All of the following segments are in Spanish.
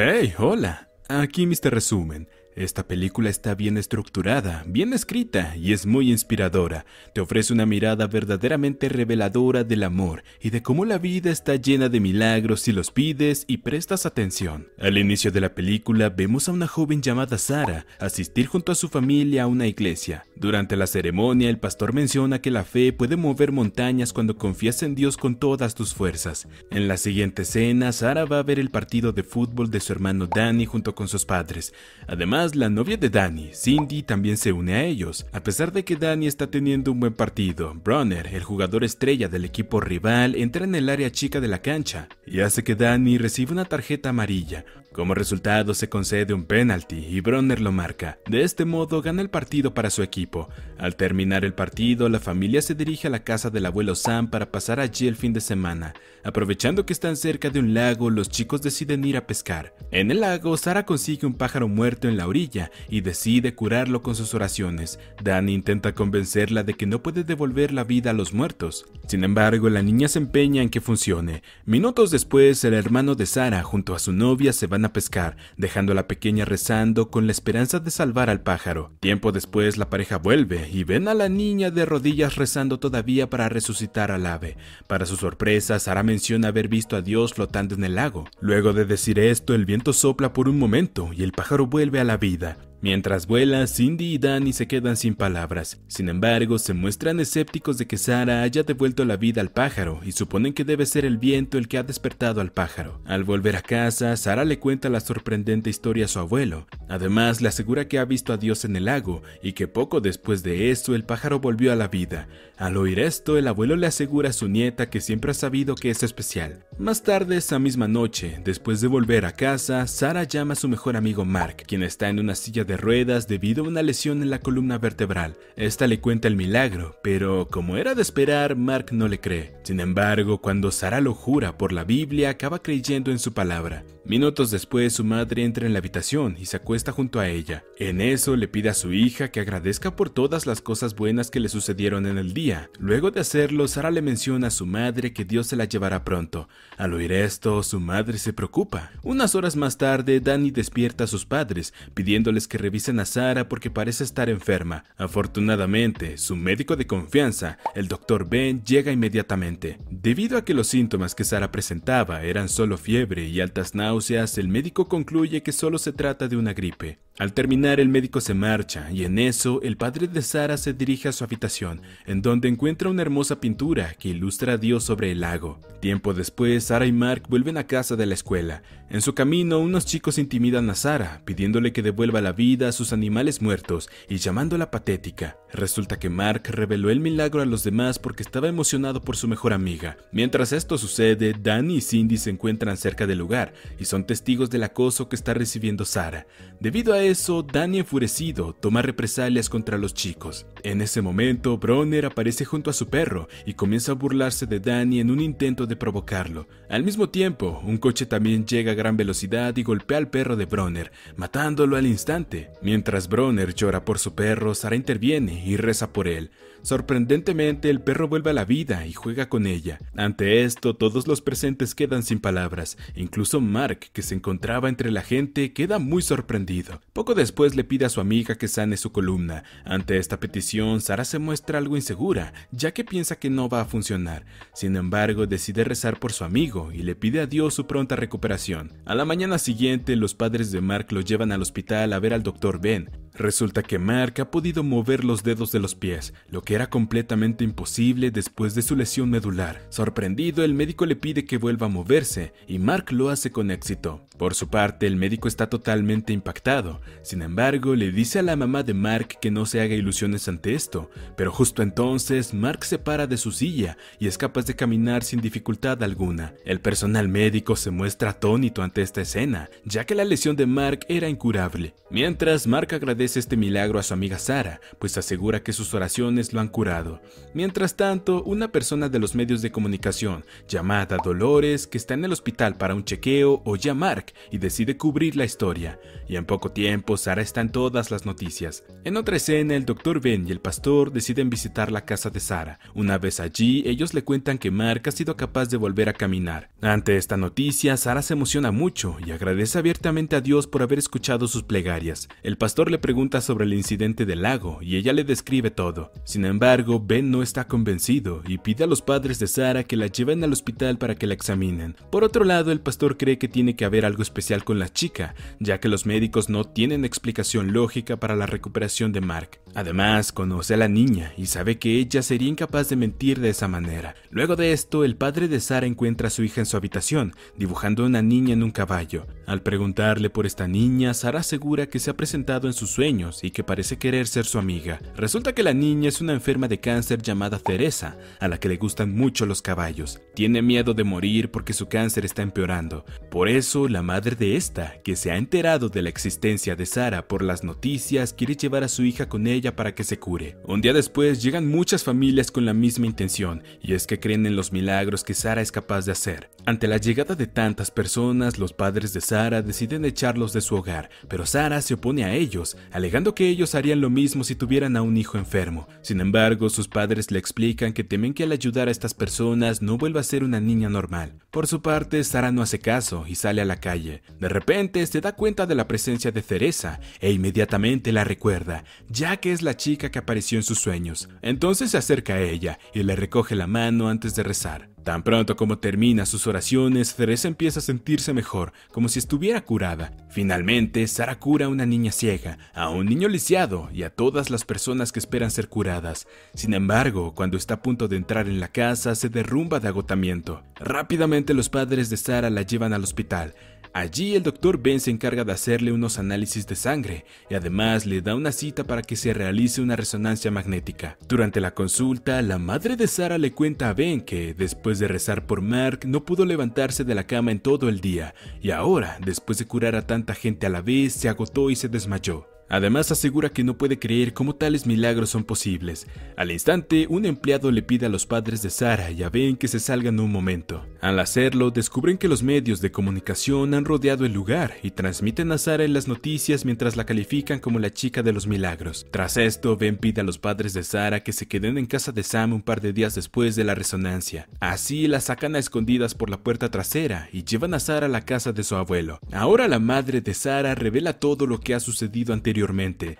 Hey, hola. Aquí Mr. Resumen. Esta película está bien estructurada, bien escrita y es muy inspiradora. Te ofrece una mirada verdaderamente reveladora del amor y de cómo la vida está llena de milagros si los pides y prestas atención. Al inicio de la película vemos a una joven llamada Sara asistir junto a su familia a una iglesia. Durante la ceremonia el pastor menciona que la fe puede mover montañas cuando confías en Dios con todas tus fuerzas. En la siguiente escena, Sara va a ver el partido de fútbol de su hermano Danny junto con sus padres. Además, la novia de Danny, Cindy, también se une a ellos. A pesar de que Danny está teniendo un buen partido, Bronner, el jugador estrella del equipo rival, entra en el área chica de la cancha y hace que Danny reciba una tarjeta amarilla, como resultado se concede un penalti y Bronner lo marca. De este modo gana el partido para su equipo. Al terminar el partido, la familia se dirige a la casa del abuelo Sam para pasar allí el fin de semana. Aprovechando que están cerca de un lago, los chicos deciden ir a pescar. En el lago, Sara consigue un pájaro muerto en la orilla y decide curarlo con sus oraciones. Dan intenta convencerla de que no puede devolver la vida a los muertos. Sin embargo, la niña se empeña en que funcione. Minutos después, el hermano de Sara junto a su novia se van a pescar, dejando a la pequeña rezando con la esperanza de salvar al pájaro. Tiempo después la pareja vuelve y ven a la niña de rodillas rezando todavía para resucitar al ave. Para su sorpresa, Sara menciona haber visto a Dios flotando en el lago. Luego de decir esto, el viento sopla por un momento y el pájaro vuelve a la vida. Mientras vuela, Cindy y Danny se quedan sin palabras. Sin embargo, se muestran escépticos de que Sara haya devuelto la vida al pájaro y suponen que debe ser el viento el que ha despertado al pájaro. Al volver a casa, Sara le cuenta la sorprendente historia a su abuelo. Además, le asegura que ha visto a Dios en el lago y que poco después de eso el pájaro volvió a la vida. Al oír esto, el abuelo le asegura a su nieta que siempre ha sabido que es especial. Más tarde, esa misma noche, después de volver a casa, Sara llama a su mejor amigo Mark, quien está en una silla de ruedas debido a una lesión en la columna vertebral. Esta le cuenta el milagro, pero como era de esperar, Mark no le cree. Sin embargo, cuando Sara lo jura por la Biblia, acaba creyendo en su palabra. Minutos después su madre entra en la habitación y se acuesta junto a ella. En eso le pide a su hija que agradezca por todas las cosas buenas que le sucedieron en el día. Luego de hacerlo, Sara le menciona a su madre que Dios se la llevará pronto. Al oír esto, su madre se preocupa. Unas horas más tarde, Danny despierta a sus padres, pidiéndoles que revisen a Sara porque parece estar enferma. Afortunadamente, su médico de confianza, el doctor Ben, llega inmediatamente. Debido a que los síntomas que Sara presentaba eran solo fiebre y altas náuseas, hace, el médico concluye que solo se trata de una gripe, al terminar, el médico se marcha y en eso el padre de Sara se dirige a su habitación, en donde encuentra una hermosa pintura que ilustra a Dios sobre el lago. Tiempo después, Sara y Mark vuelven a casa de la escuela. En su camino, unos chicos intimidan a Sara, pidiéndole que devuelva la vida a sus animales muertos y llamándola patética. Resulta que Mark reveló el milagro a los demás porque estaba emocionado por su mejor amiga. Mientras esto sucede, Danny y Cindy se encuentran cerca del lugar y son testigos del acoso que está recibiendo Sara. Debido a eso, Danny enfurecido toma represalias contra los chicos. En ese momento, Bronner aparece junto a su perro y comienza a burlarse de Danny en un intento de provocarlo. Al mismo tiempo, un coche también llega a gran velocidad y golpea al perro de Bronner, matándolo al instante. Mientras Bronner llora por su perro, Sara interviene y reza por él. Sorprendentemente, el perro vuelve a la vida y juega con ella. Ante esto, todos los presentes quedan sin palabras. Incluso Mark, que se encontraba entre la gente, queda muy sorprendido. Poco después le pide a su amiga que sane su columna. Ante esta petición, Sara se muestra algo insegura, ya que piensa que no va a funcionar. Sin embargo, decide rezar por su amigo y le pide a Dios su pronta recuperación. A la mañana siguiente, los padres de Mark lo llevan al hospital a ver al doctor Ben. Resulta que Mark ha podido mover los dedos de los pies, lo que era completamente imposible después de su lesión medular. Sorprendido, el médico le pide que vuelva a moverse y Mark lo hace con éxito. Por su parte, el médico está totalmente impactado, sin embargo, le dice a la mamá de Mark que no se haga ilusiones ante esto, pero justo entonces Mark se para de su silla y es capaz de caminar sin dificultad alguna. El personal médico se muestra atónito ante esta escena, ya que la lesión de Mark era incurable. Mientras, Mark agradece este milagro a su amiga Sara, pues asegura que sus oraciones lo han curado. Mientras tanto, una persona de los medios de comunicación, llamada Dolores, que está en el hospital para un chequeo, oye a Mark y decide cubrir la historia, y en poco tiempo Sara está en todas las noticias. En otra escena, el doctor Ben y el pastor deciden visitar la casa de Sara. Una vez allí, ellos le cuentan que Mark ha sido capaz de volver a caminar. Ante esta noticia, Sara se emociona mucho y agradece abiertamente a Dios por haber escuchado sus plegarias. El pastor le pregunta sobre el incidente del lago y ella le describe todo. Sin embargo, Ben no está convencido y pide a los padres de Sara que la lleven al hospital para que la examinen. Por otro lado, el pastor cree que tiene que haber algo especial con la chica, ya que los médicos no tienen explicación lógica para la recuperación de Mark. Además, conoce a la niña y sabe que ella sería incapaz de mentir de esa manera. Luego de esto, el padre de Sara encuentra a su hija en su habitación, dibujando a una niña en un caballo. Al preguntarle por esta niña, Sara asegura que se ha presentado en sus sueños y que parece querer ser su amiga. Resulta que la niña es una enferma de cáncer llamada Teresa, a la que le gustan mucho los caballos. Tiene miedo de morir porque su cáncer está empeorando. Por eso, la madre de esta, que se ha enterado de la existencia de Sara por las noticias, quiere llevar a su hija con ella para que se cure. Un día después llegan muchas familias con la misma intención, y es que creen en los milagros que Sara es capaz de hacer. Ante la llegada de tantas personas, los padres de Sara deciden echarlos de su hogar, pero Sara se opone a ellos, alegando que ellos harían lo mismo si tuvieran a un hijo enfermo. Sin embargo, sus padres le explican que temen que al ayudar a estas personas no vuelva a ser una niña normal. Por su parte, Sara no hace caso y sale a la calle de repente se da cuenta de la presencia de Cereza e inmediatamente la recuerda, ya que es la chica que apareció en sus sueños. Entonces se acerca a ella y le recoge la mano antes de rezar. Tan pronto como termina sus oraciones, Cereza empieza a sentirse mejor, como si estuviera curada. Finalmente, Sara cura a una niña ciega, a un niño lisiado y a todas las personas que esperan ser curadas. Sin embargo, cuando está a punto de entrar en la casa, se derrumba de agotamiento. Rápidamente los padres de Sara la llevan al hospital, Allí el doctor Ben se encarga de hacerle unos análisis de sangre y además le da una cita para que se realice una resonancia magnética. Durante la consulta, la madre de Sara le cuenta a Ben que, después de rezar por Mark, no pudo levantarse de la cama en todo el día y ahora, después de curar a tanta gente a la vez, se agotó y se desmayó. Además asegura que no puede creer cómo tales milagros son posibles. Al instante, un empleado le pide a los padres de Sara y a Ben que se salgan un momento. Al hacerlo, descubren que los medios de comunicación han rodeado el lugar y transmiten a Sara en las noticias mientras la califican como la chica de los milagros. Tras esto, Ben pide a los padres de Sara que se queden en casa de Sam un par de días después de la resonancia. Así la sacan a escondidas por la puerta trasera y llevan a Sara a la casa de su abuelo. Ahora la madre de Sara revela todo lo que ha sucedido anteriormente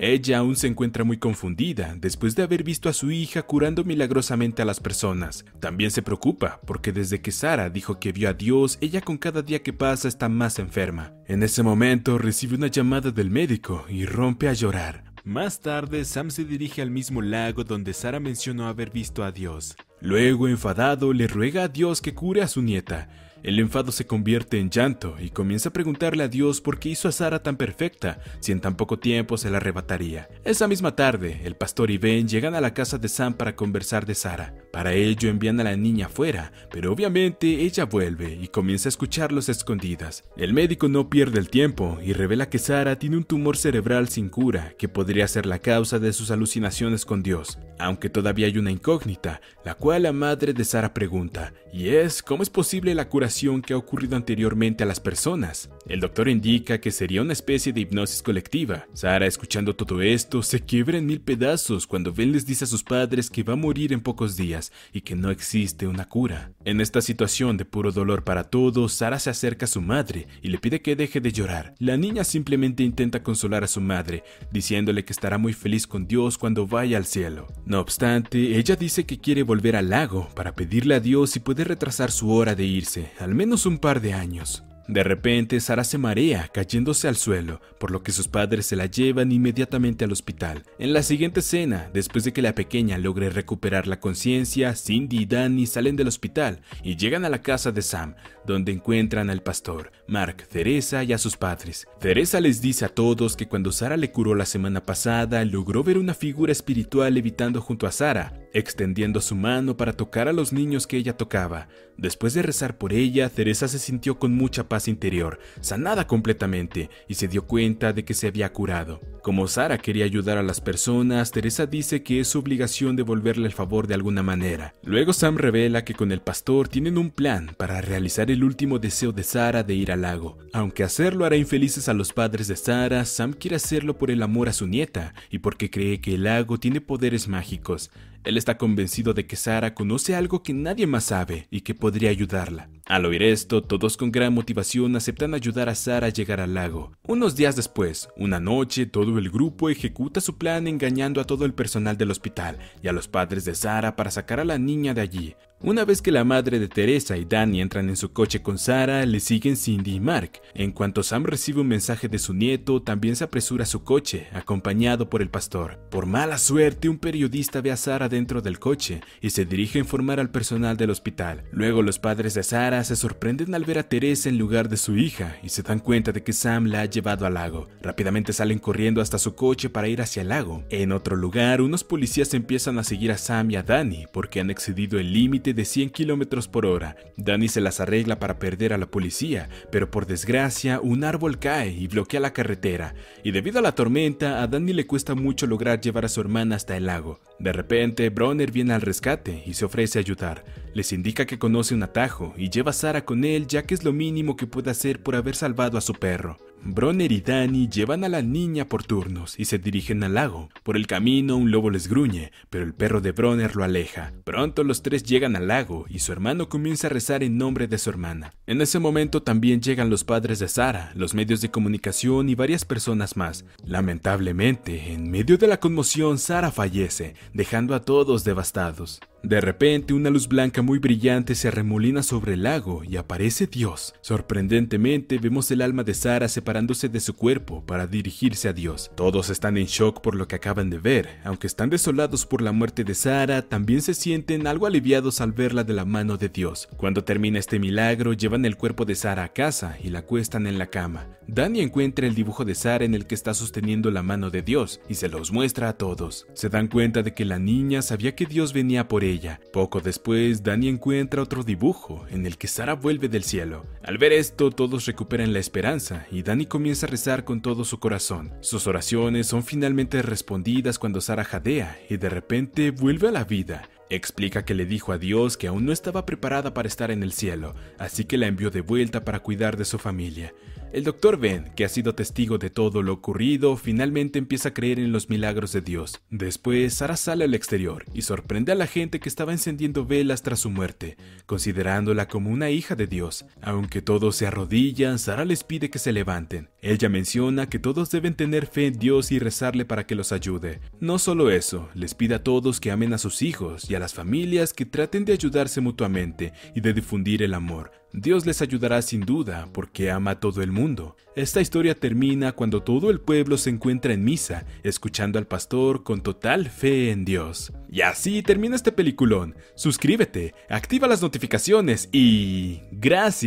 ella aún se encuentra muy confundida después de haber visto a su hija curando milagrosamente a las personas. También se preocupa porque desde que Sara dijo que vio a Dios, ella con cada día que pasa está más enferma. En ese momento recibe una llamada del médico y rompe a llorar. Más tarde, Sam se dirige al mismo lago donde Sara mencionó haber visto a Dios. Luego, enfadado, le ruega a Dios que cure a su nieta. El enfado se convierte en llanto y comienza a preguntarle a Dios por qué hizo a Sara tan perfecta si en tan poco tiempo se la arrebataría. Esa misma tarde, el pastor y Ben llegan a la casa de Sam para conversar de Sara. Para ello envían a la niña afuera, pero obviamente ella vuelve y comienza a escucharlos escondidas. El médico no pierde el tiempo y revela que Sara tiene un tumor cerebral sin cura que podría ser la causa de sus alucinaciones con Dios, aunque todavía hay una incógnita, la cual la madre de Sara pregunta, y es ¿cómo es posible la cura que ha ocurrido anteriormente a las personas. El doctor indica que sería una especie de hipnosis colectiva. Sara, escuchando todo esto, se quiebra en mil pedazos cuando Ben les dice a sus padres que va a morir en pocos días y que no existe una cura. En esta situación de puro dolor para todos, Sara se acerca a su madre y le pide que deje de llorar. La niña simplemente intenta consolar a su madre, diciéndole que estará muy feliz con Dios cuando vaya al cielo. No obstante, ella dice que quiere volver al lago para pedirle a Dios si puede retrasar su hora de irse, al menos un par de años. De repente, Sara se marea, cayéndose al suelo, por lo que sus padres se la llevan inmediatamente al hospital. En la siguiente escena, después de que la pequeña logre recuperar la conciencia, Cindy y Danny salen del hospital y llegan a la casa de Sam, donde encuentran al pastor, Mark, Teresa y a sus padres. Teresa les dice a todos que cuando Sara le curó la semana pasada, logró ver una figura espiritual evitando junto a Sara, extendiendo su mano para tocar a los niños que ella tocaba. Después de rezar por ella, Teresa se sintió con mucha paz interior, sanada completamente, y se dio cuenta de que se había curado. Como Sara quería ayudar a las personas, Teresa dice que es su obligación devolverle el favor de alguna manera. Luego Sam revela que con el pastor tienen un plan para realizar el último deseo de Sara de ir al lago. Aunque hacerlo hará infelices a los padres de Sara, Sam quiere hacerlo por el amor a su nieta y porque cree que el lago tiene poderes mágicos. Él está convencido de que Sara conoce algo que nadie más sabe y que podría ayudarla. Al oír esto, todos con gran motivación aceptan ayudar a Sara a llegar al lago. Unos días después, una noche, todo el grupo ejecuta su plan engañando a todo el personal del hospital y a los padres de Sara para sacar a la niña de allí. Una vez que la madre de Teresa y Danny entran en su coche con Sara, le siguen Cindy y Mark. En cuanto Sam recibe un mensaje de su nieto, también se apresura a su coche, acompañado por el pastor. Por mala suerte, un periodista ve a Sara dentro del coche y se dirige a informar al personal del hospital. Luego los padres de Sara se sorprenden al ver a Teresa en lugar de su hija y se dan cuenta de que Sam la ha llevado al lago. Rápidamente salen corriendo hasta su coche para ir hacia el lago. En otro lugar, unos policías empiezan a seguir a Sam y a Danny porque han excedido el límite de 100 kilómetros por hora. Danny se las arregla para perder a la policía, pero por desgracia un árbol cae y bloquea la carretera. Y debido a la tormenta, a Danny le cuesta mucho lograr llevar a su hermana hasta el lago. De repente, Bronner viene al rescate y se ofrece a ayudar. Les indica que conoce un atajo y lleva a Sara con él ya que es lo mínimo que puede hacer por haber salvado a su perro. Bronner y Danny llevan a la niña por turnos y se dirigen al lago. Por el camino un lobo les gruñe, pero el perro de Bronner lo aleja. Pronto los tres llegan al lago y su hermano comienza a rezar en nombre de su hermana. En ese momento también llegan los padres de Sara, los medios de comunicación y varias personas más. Lamentablemente, en medio de la conmoción, Sara fallece, dejando a todos devastados. De repente, una luz blanca muy brillante se arremolina sobre el lago y aparece Dios. Sorprendentemente, vemos el alma de Sara separándose de su cuerpo para dirigirse a Dios. Todos están en shock por lo que acaban de ver. Aunque están desolados por la muerte de Sara, también se sienten algo aliviados al verla de la mano de Dios. Cuando termina este milagro, llevan el cuerpo de Sara a casa y la acuestan en la cama. Danny encuentra el dibujo de Sara en el que está sosteniendo la mano de Dios y se los muestra a todos. Se dan cuenta de que la niña sabía que Dios venía por él poco después, Dani encuentra otro dibujo en el que Sara vuelve del cielo. Al ver esto, todos recuperan la esperanza y Dani comienza a rezar con todo su corazón. Sus oraciones son finalmente respondidas cuando Sara jadea y de repente vuelve a la vida. Explica que le dijo a Dios que aún no estaba preparada para estar en el cielo, así que la envió de vuelta para cuidar de su familia. El doctor Ben, que ha sido testigo de todo lo ocurrido, finalmente empieza a creer en los milagros de Dios. Después, Sara sale al exterior y sorprende a la gente que estaba encendiendo velas tras su muerte, considerándola como una hija de Dios. Aunque todos se arrodillan, Sara les pide que se levanten. Ella menciona que todos deben tener fe en Dios y rezarle para que los ayude. No solo eso, les pide a todos que amen a sus hijos y a las familias que traten de ayudarse mutuamente y de difundir el amor. Dios les ayudará sin duda porque ama a todo el mundo. Esta historia termina cuando todo el pueblo se encuentra en misa, escuchando al pastor con total fe en Dios. Y así termina este peliculón. Suscríbete, activa las notificaciones y... ¡Gracias!